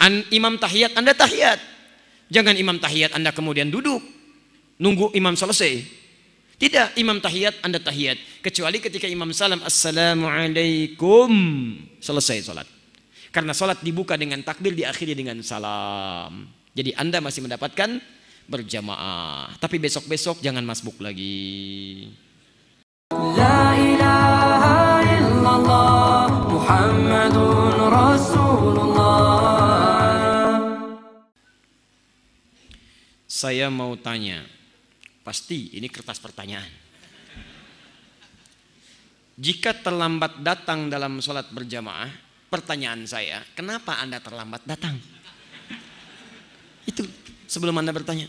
An, imam tahiyat Anda tahiyat. Jangan imam tahiyat Anda kemudian duduk nunggu imam selesai. Tidak, imam tahiyat Anda tahiyat kecuali ketika imam salam assalamualaikum selesai sholat. Karena sholat dibuka dengan takbir diakhiri dengan salam. Jadi Anda masih mendapatkan berjamaah. Tapi besok-besok jangan masbuk lagi. La ilaha illallah Muhammad Saya mau tanya. Pasti ini kertas pertanyaan. Jika terlambat datang dalam sholat berjamaah, pertanyaan saya, kenapa Anda terlambat datang? Itu sebelum Anda bertanya.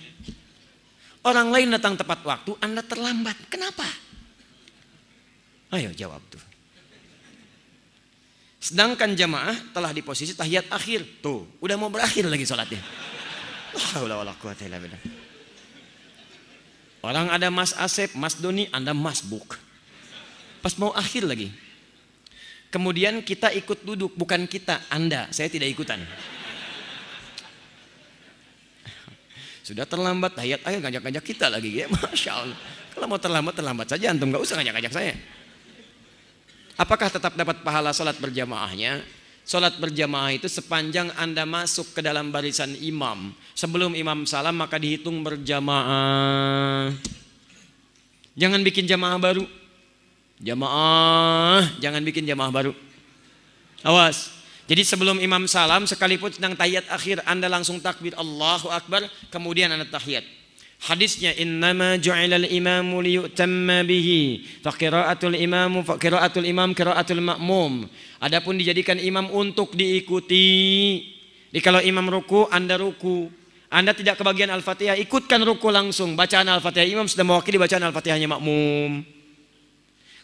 Orang lain datang tepat waktu, Anda terlambat. Kenapa? Ayo jawab tuh. Sedangkan jamaah telah di posisi tahiyat akhir. Tuh, udah mau berakhir lagi sholatnya. Orang ada Mas Asep, Mas Doni, Anda Mas Buk. Pas mau akhir lagi. Kemudian kita ikut duduk, bukan kita, Anda. Saya tidak ikutan. Sudah terlambat, ayat ayat ngajak-ngajak kita lagi. Ya, Masya Allah. Kalau mau terlambat, terlambat saja. Antum gak usah ngajak-ngajak saya. Apakah tetap dapat pahala salat berjamaahnya? Sholat berjamaah itu sepanjang Anda masuk ke dalam barisan imam. Sebelum imam salam maka dihitung berjamaah. Jangan bikin jamaah baru. Jamaah, jangan bikin jamaah baru. Awas. Jadi sebelum imam salam sekalipun sedang tahiyat akhir Anda langsung takbir Allahu Akbar. Kemudian Anda tahiyat hadisnya innama ju'ilal imamu liyutamma bihi fa qiraatul imamu fa qiraatul imam qiraatul ma'mum adapun dijadikan imam untuk diikuti jadi kalau imam ruku anda ruku anda tidak kebagian al-fatihah ikutkan ruku langsung bacaan al-fatihah imam sudah mewakili bacaan al-fatihahnya makmum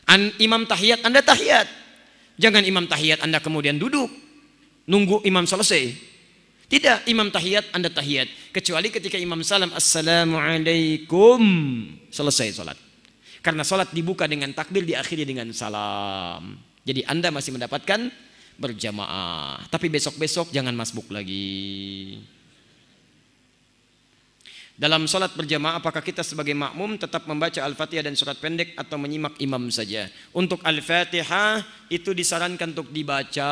An, imam tahiyat anda tahiyat jangan imam tahiyat anda kemudian duduk nunggu imam selesai tidak imam tahiyat, anda tahiyat. Kecuali ketika imam salam, Assalamualaikum. Selesai solat. Karena solat dibuka dengan takbir, diakhiri dengan salam. Jadi anda masih mendapatkan berjamaah. Tapi besok-besok jangan masbuk lagi. Dalam solat berjamaah apakah kita sebagai makmum tetap membaca Al-Fatihah dan surat pendek atau menyimak imam saja? Untuk Al-Fatihah itu disarankan untuk dibaca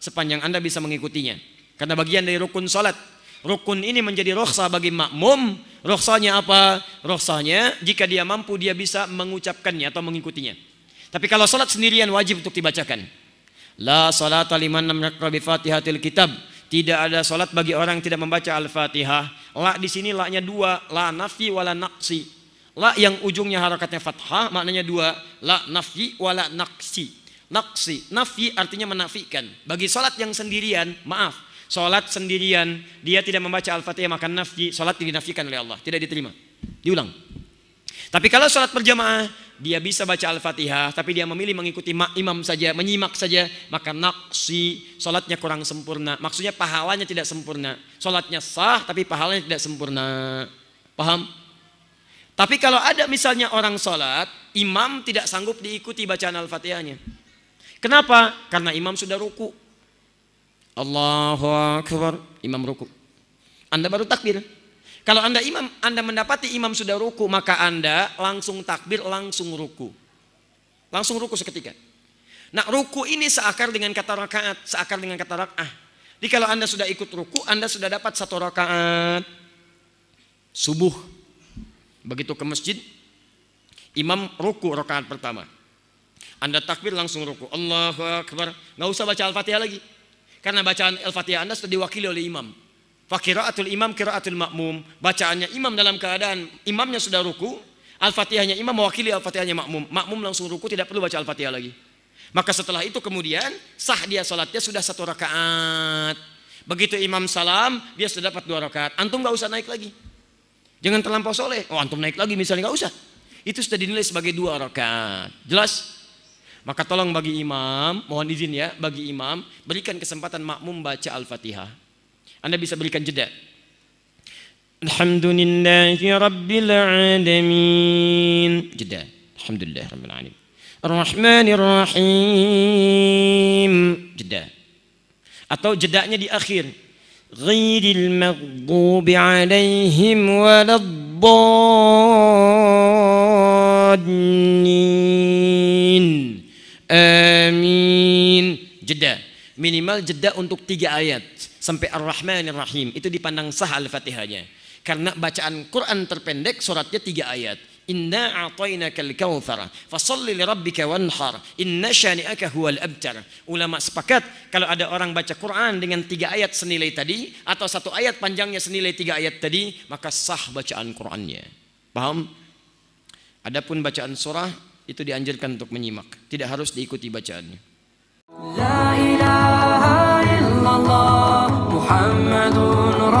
sepanjang Anda bisa mengikutinya. Karena bagian dari rukun salat. Rukun ini menjadi rohsah bagi makmum. Rohsahnya apa? Rohsahnya jika dia mampu dia bisa mengucapkannya atau mengikutinya. Tapi kalau salat sendirian wajib untuk dibacakan. La salata liman lam fatihatil kitab. Tidak ada salat bagi orang yang tidak membaca Al-Fatihah. La di sini la-nya dua, la nafi wala naqsi. La yang ujungnya harakatnya fathah maknanya dua, la nafi wala naksi Naqsi, nafi artinya menafikan. Bagi salat yang sendirian, maaf, Sholat sendirian, dia tidak membaca Al-Fatihah maka nafji, sholat dinafikan oleh Allah, tidak diterima. Diulang. Tapi kalau sholat berjamaah, dia bisa baca Al-Fatihah, tapi dia memilih mengikuti imam saja, menyimak saja, maka naksi, sholatnya kurang sempurna. Maksudnya pahalanya tidak sempurna. Sholatnya sah, tapi pahalanya tidak sempurna. Paham? Tapi kalau ada misalnya orang sholat, imam tidak sanggup diikuti bacaan Al-Fatihahnya. Kenapa? Karena imam sudah ruku. Allahu Akbar, imam ruku. Anda baru takbir. Kalau Anda imam, Anda mendapati imam sudah ruku, maka Anda langsung takbir, langsung ruku. Langsung ruku seketika. Nah, ruku ini seakar dengan kata rakaat, seakar dengan kata rakaah. Jadi kalau Anda sudah ikut ruku, Anda sudah dapat satu rakaat subuh. Begitu ke masjid, imam ruku rakaat pertama. Anda takbir langsung ruku. Allahu Akbar. Gak usah baca Al-Fatihah lagi. Karena bacaan Al-Fatihah Anda sudah diwakili oleh imam. Fakiraatul imam kiraatul makmum. Bacaannya imam dalam keadaan imamnya sudah ruku. Al-Fatihahnya imam mewakili Al-Fatihahnya makmum. Makmum langsung ruku tidak perlu baca Al-Fatihah lagi. Maka setelah itu kemudian sah dia salatnya sudah satu rakaat. Begitu imam salam dia sudah dapat dua rakaat. Antum gak usah naik lagi. Jangan terlampau soleh. Oh antum naik lagi misalnya gak usah. Itu sudah dinilai sebagai dua rakaat. Jelas? Maka tolong bagi imam, mohon izin ya, bagi imam, berikan kesempatan makmum baca Al-Fatihah. Anda bisa berikan jeda. Alhamdulillahi Rabbil Alamin. Jeda. Alhamdulillah Rabbil Alamin. Ar-Rahmanir Rahim. Jeda. Atau jedanya di akhir. Ghairil maghdubi alaihim waladdallin. jeda minimal jeda untuk tiga ayat sampai Ar-Rahmanir Rahim itu dipandang sah Al-Fatihahnya karena bacaan Quran terpendek suratnya tiga ayat Inna kawthar fasalli li rabbika wanhar inna syani'aka huwal abtar. Ulama sepakat kalau ada orang baca Quran dengan tiga ayat senilai tadi atau satu ayat panjangnya senilai tiga ayat tadi maka sah bacaan Qurannya. Paham? Adapun bacaan surah itu dianjurkan untuk menyimak, tidak harus diikuti bacaannya. محمد